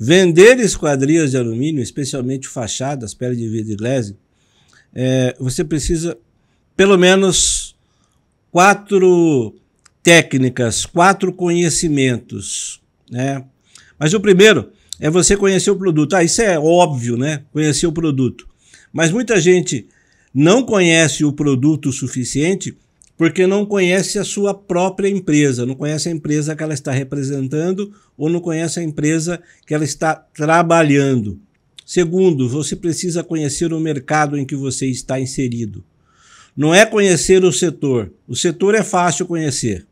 Vender esquadrias de alumínio, especialmente fachadas, pele de vidro e glaze, é, você precisa pelo menos quatro técnicas, quatro conhecimentos. Né? Mas o primeiro é você conhecer o produto. Ah, isso é óbvio, né? Conhecer o produto. Mas muita gente não conhece o produto o suficiente porque não conhece a sua própria empresa, não conhece a empresa que ela está representando ou não conhece a empresa que ela está trabalhando. Segundo, você precisa conhecer o mercado em que você está inserido. Não é conhecer o setor. O setor é fácil conhecer.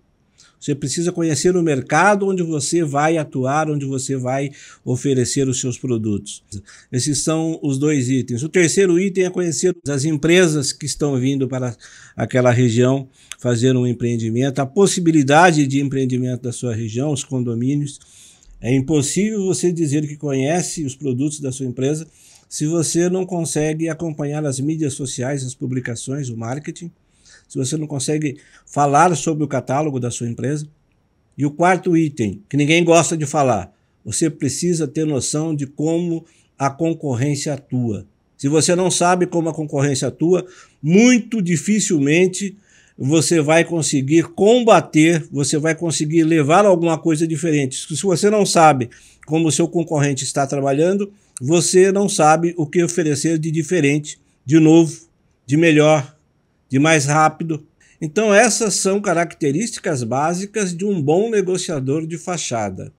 Você precisa conhecer o mercado onde você vai atuar, onde você vai oferecer os seus produtos. Esses são os dois itens. O terceiro item é conhecer as empresas que estão vindo para aquela região fazer um empreendimento, a possibilidade de empreendimento da sua região, os condomínios. É impossível você dizer que conhece os produtos da sua empresa se você não consegue acompanhar as mídias sociais, as publicações, o marketing se você não consegue falar sobre o catálogo da sua empresa. E o quarto item, que ninguém gosta de falar, você precisa ter noção de como a concorrência atua. Se você não sabe como a concorrência atua, muito dificilmente você vai conseguir combater, você vai conseguir levar alguma coisa diferente. Se você não sabe como o seu concorrente está trabalhando, você não sabe o que oferecer de diferente, de novo, de melhor, de mais rápido. Então, essas são características básicas de um bom negociador de fachada.